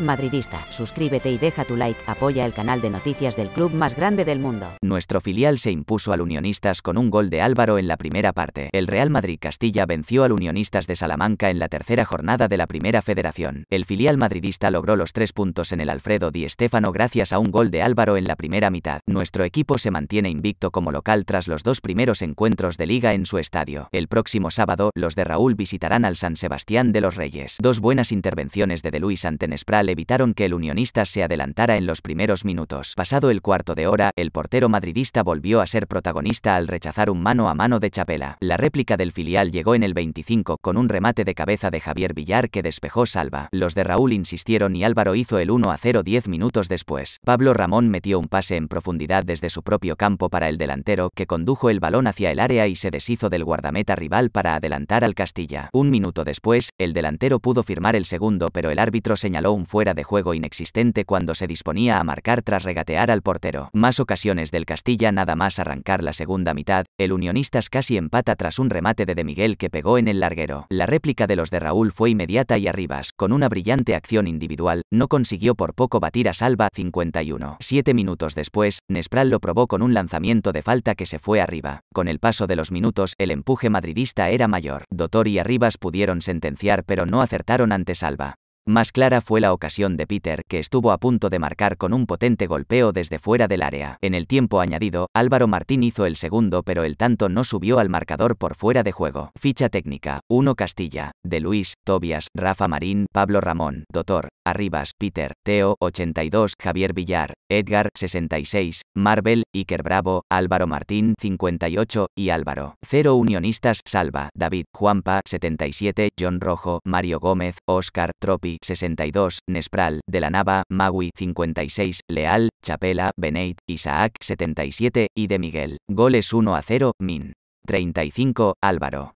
Madridista, suscríbete y deja tu like, apoya el canal de noticias del club más grande del mundo. Nuestro filial se impuso al Unionistas con un gol de Álvaro en la primera parte. El Real Madrid Castilla venció al Unionistas de Salamanca en la tercera jornada de la Primera Federación. El filial madridista logró los tres puntos en el Alfredo Di Stéfano gracias a un gol de Álvaro en la primera mitad. Nuestro equipo se mantiene invicto como local tras los dos primeros encuentros de liga en su estadio. El próximo sábado, los de Raúl visitarán al San Sebastián de los Reyes. Dos buenas intervenciones de De Luis Antenespral evitaron que el unionista se adelantara en los primeros minutos. Pasado el cuarto de hora, el portero madridista volvió a ser protagonista al rechazar un mano a mano de Chapela. La réplica del filial llegó en el 25 con un remate de cabeza de Javier Villar que despejó salva. Los de Raúl insistieron y Álvaro hizo el 1 a 0 10 minutos después. Pablo Ramón metió un pase en profundidad desde su propio campo para el delantero que condujo el balón hacia el área y se deshizo del guardameta rival para adelantar al Castilla. Un minuto después, el delantero pudo firmar el segundo pero el árbitro señaló un fuera de juego inexistente cuando se disponía a marcar tras regatear al portero. Más ocasiones del Castilla nada más arrancar la segunda mitad, el Unionistas casi empata tras un remate de De Miguel que pegó en el larguero. La réplica de los de Raúl fue inmediata y Arribas, con una brillante acción individual, no consiguió por poco batir a Salva 51. Siete minutos después, Nespral lo probó con un lanzamiento de falta que se fue arriba. Con el paso de los minutos, el empuje madridista era mayor. Dotor y Arribas pudieron sentenciar pero no acertaron ante Salva. Más clara fue la ocasión de Peter, que estuvo a punto de marcar con un potente golpeo desde fuera del área. En el tiempo añadido, Álvaro Martín hizo el segundo, pero el tanto no subió al marcador por fuera de juego. Ficha técnica: 1 Castilla, de Luis, Tobias, Rafa Marín, Pablo Ramón, Doctor, Arribas, Peter, Teo, 82, Javier Villar, Edgar, 66, Marvel, Iker Bravo, Álvaro Martín, 58, y Álvaro. 0 Unionistas, Salva, David, Juanpa, 77, John Rojo, Mario Gómez, Oscar, Tropi, 62, Nespral, de la Nava, Magui, 56, Leal, Chapela, Beneit, Isaac 77 y de e Miguel. Goles 1 a 0, Min. 35, Álvaro.